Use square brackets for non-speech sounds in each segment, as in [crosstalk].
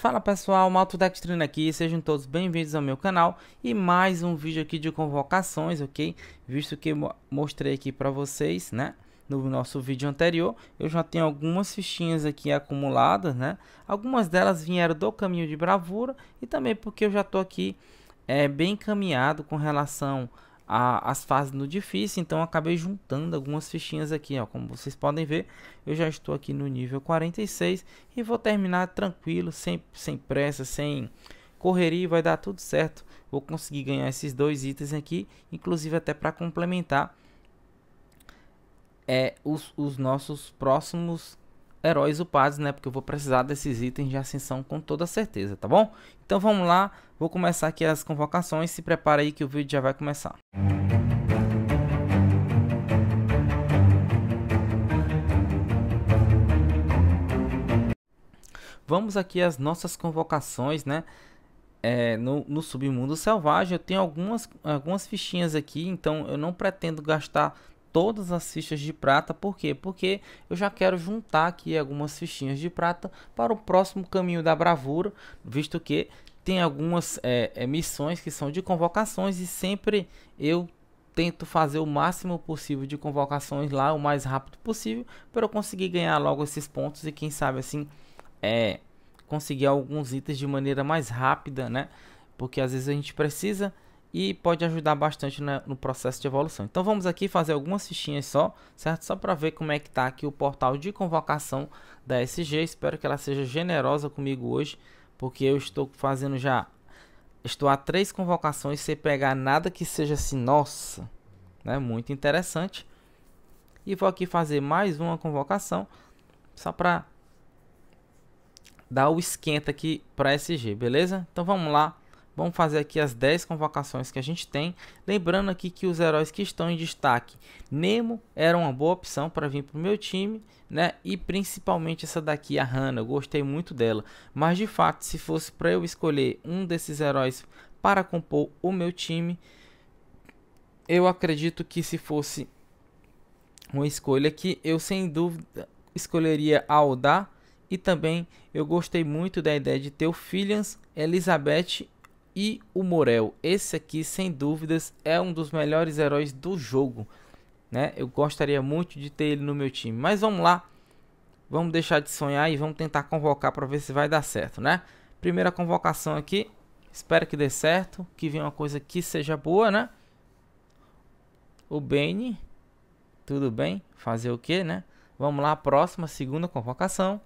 Fala pessoal, Dextrina aqui, sejam todos bem-vindos ao meu canal e mais um vídeo aqui de convocações, ok? Visto que mostrei aqui para vocês, né? No nosso vídeo anterior, eu já tenho algumas fichinhas aqui acumuladas, né? Algumas delas vieram do caminho de bravura e também porque eu já tô aqui é, bem encaminhado com relação a a, as fases no difícil, então acabei juntando algumas fichinhas aqui, ó, como vocês podem ver, eu já estou aqui no nível 46 e vou terminar tranquilo, sem, sem pressa, sem correria, vai dar tudo certo, vou conseguir ganhar esses dois itens aqui, inclusive até para complementar é, os, os nossos próximos heróis upados, né? Porque eu vou precisar desses itens de ascensão com toda certeza, tá bom? Então vamos lá, vou começar aqui as convocações, se prepara aí que o vídeo já vai começar. Vamos aqui às nossas convocações, né? É, no, no, submundo selvagem eu tenho algumas, algumas fichinhas aqui, então eu não pretendo gastar todas as fichas de prata, por quê? Porque eu já quero juntar aqui algumas fichinhas de prata para o próximo caminho da bravura, visto que tem algumas é, é, missões que são de convocações e sempre eu tento fazer o máximo possível de convocações lá o mais rápido possível para eu conseguir ganhar logo esses pontos e quem sabe assim é conseguir alguns itens de maneira mais rápida, né? Porque às vezes a gente precisa e pode ajudar bastante no processo de evolução. Então vamos aqui fazer algumas fichinhas só, certo? Só para ver como é que está aqui o portal de convocação da SG. Espero que ela seja generosa comigo hoje, porque eu estou fazendo já... Estou a três convocações sem pegar nada que seja assim, nossa, né? Muito interessante. E vou aqui fazer mais uma convocação, só para dar o esquenta aqui para SG, beleza? Então vamos lá Vamos fazer aqui as 10 convocações que a gente tem. Lembrando aqui que os heróis que estão em destaque. Nemo era uma boa opção para vir para o meu time, né? E principalmente essa daqui, a Hannah. Eu gostei muito dela. Mas de fato, se fosse para eu escolher um desses heróis para compor o meu time, eu acredito que se fosse uma escolha aqui eu sem dúvida escolheria a E também eu gostei muito da ideia de ter o Filhas, Elizabeth e o Morel. Esse aqui, sem dúvidas, é um dos melhores heróis do jogo. Né? Eu gostaria muito de ter ele no meu time. Mas vamos lá. Vamos deixar de sonhar e vamos tentar convocar para ver se vai dar certo, né? Primeira convocação aqui. Espero que dê certo. Que venha uma coisa que seja boa, né? O Bane. Tudo bem. Fazer o que, né? Vamos lá, próxima, segunda convocação.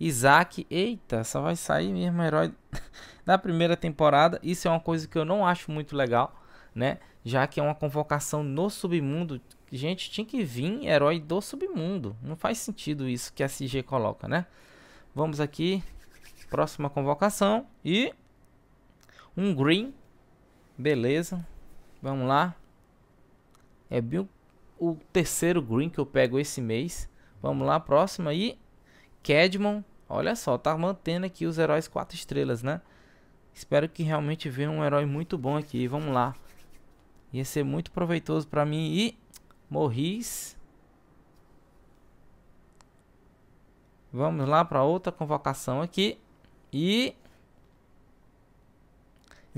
Isaac, eita, só vai sair mesmo herói [laughs] da primeira temporada. Isso é uma coisa que eu não acho muito legal, né? Já que é uma convocação no submundo. Gente, tinha que vir herói do submundo. Não faz sentido isso que a CG coloca, né? Vamos aqui. Próxima convocação. E. Um green. Beleza. Vamos lá. É bem o terceiro green que eu pego esse mês. Vamos lá, próxima. E Kedmon, olha só, tá mantendo aqui os heróis 4 estrelas, né? Espero que realmente venha um herói muito bom aqui. Vamos lá. Ia ser muito proveitoso pra mim. E Morris. Vamos lá pra outra convocação aqui. E...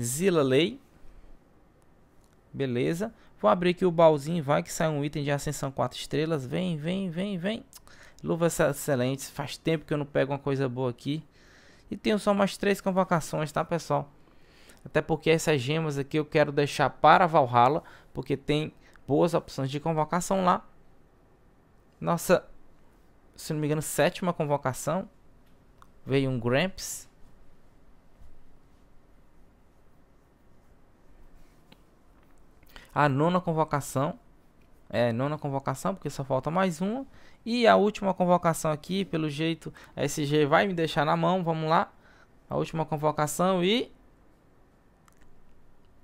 Zilalei. Beleza. Vou abrir aqui o baúzinho. Vai que sai um item de ascensão 4 estrelas. Vem, vem, vem, vem. Luvas é excelentes. Faz tempo que eu não pego uma coisa boa aqui. E tenho só mais três convocações, tá, pessoal? Até porque essas gemas aqui eu quero deixar para Valhalla. Porque tem boas opções de convocação lá. Nossa, se não me engano, sétima convocação. Veio um Gramps. A nona convocação. É, nona convocação, porque só falta mais uma. E a última convocação aqui, pelo jeito, a SG vai me deixar na mão, vamos lá. A última convocação e...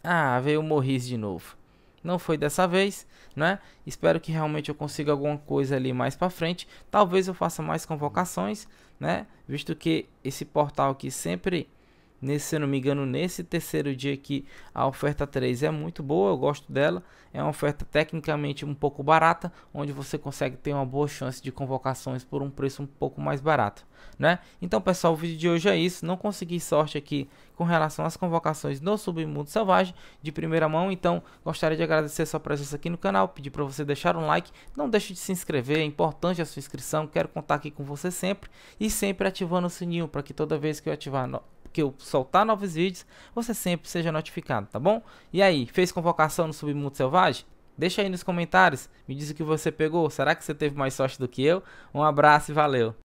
Ah, veio o Morris de novo. Não foi dessa vez, né? Espero que realmente eu consiga alguma coisa ali mais para frente. Talvez eu faça mais convocações, né? Visto que esse portal aqui sempre nesse, se não me engano, nesse terceiro dia aqui, a oferta 3 é muito boa, eu gosto dela. É uma oferta tecnicamente um pouco barata, onde você consegue ter uma boa chance de convocações por um preço um pouco mais barato, né? Então, pessoal, o vídeo de hoje é isso. Não consegui sorte aqui com relação às convocações no Submundo Selvagem de primeira mão, então gostaria de agradecer sua presença aqui no canal, pedir para você deixar um like, não deixe de se inscrever, é importante a sua inscrição, quero contar aqui com você sempre e sempre ativando o sininho para que toda vez que eu ativar no que eu soltar novos vídeos, você sempre seja notificado, tá bom? E aí, fez convocação no Submundo Selvagem? Deixa aí nos comentários, me diz o que você pegou, será que você teve mais sorte do que eu? Um abraço e valeu!